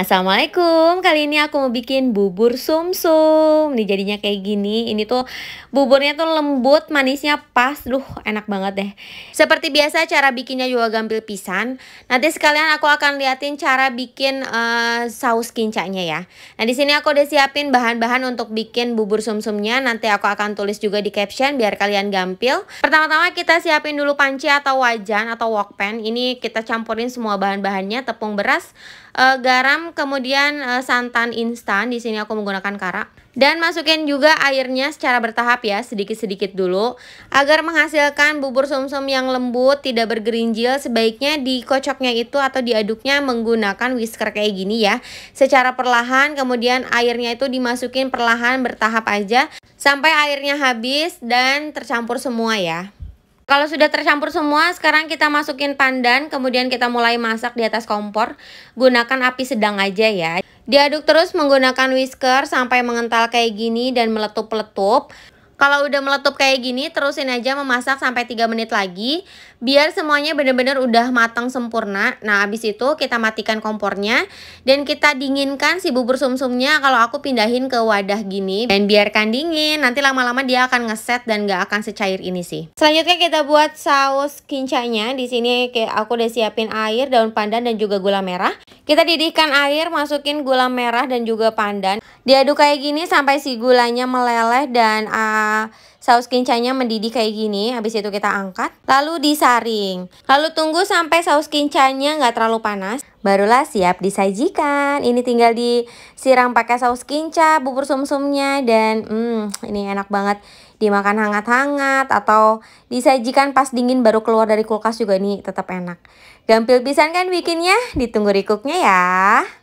Assalamualaikum, kali ini aku mau bikin bubur sumsum -sum. Nih jadinya kayak gini, ini tuh buburnya tuh lembut, manisnya pas, duh enak banget deh Seperti biasa cara bikinnya juga gampil pisan Nanti sekalian aku akan liatin cara bikin uh, saus kincaknya ya Nah di sini aku udah siapin bahan-bahan untuk bikin bubur sumsumnya Nanti aku akan tulis juga di caption biar kalian gampil Pertama-tama kita siapin dulu panci atau wajan atau wok pan. Ini kita campurin semua bahan-bahannya, tepung beras, eh, garam kemudian e, santan instan. Di sini aku menggunakan Kara Dan masukin juga airnya secara bertahap ya, sedikit-sedikit dulu. Agar menghasilkan bubur sumsum -sum yang lembut, tidak bergerinjil, sebaiknya dikocoknya itu atau diaduknya menggunakan whisker kayak gini ya. Secara perlahan, kemudian airnya itu dimasukin perlahan bertahap aja sampai airnya habis dan tercampur semua ya. Kalau sudah tercampur semua, sekarang kita masukin pandan, kemudian kita mulai masak di atas kompor. Gunakan api sedang aja ya. Diaduk terus menggunakan whisker sampai mengental kayak gini dan meletup-letup. Kalau udah meletup kayak gini, terusin aja memasak sampai 3 menit lagi biar semuanya bener-bener udah matang sempurna. Nah, habis itu kita matikan kompornya dan kita dinginkan si bubur sumsumnya kalau aku pindahin ke wadah gini dan biarkan dingin. Nanti lama-lama dia akan ngeset dan gak akan secair ini sih. Selanjutnya kita buat saus kincanya. Di sini aku udah siapin air, daun pandan dan juga gula merah. Kita didihkan air, masukin gula merah dan juga pandan. Diaduk kayak gini sampai si gulanya meleleh dan uh, saus kincanya mendidih kayak gini habis itu kita angkat lalu disaring lalu tunggu sampai saus kincanya nggak terlalu panas barulah siap disajikan ini tinggal disiram pakai saus kinca bubur sumsumnya dan hmm, ini enak banget dimakan hangat-hangat atau disajikan pas dingin baru keluar dari kulkas juga nih tetap enak gampil pisan kan bikinnya ditunggu rikuknya ya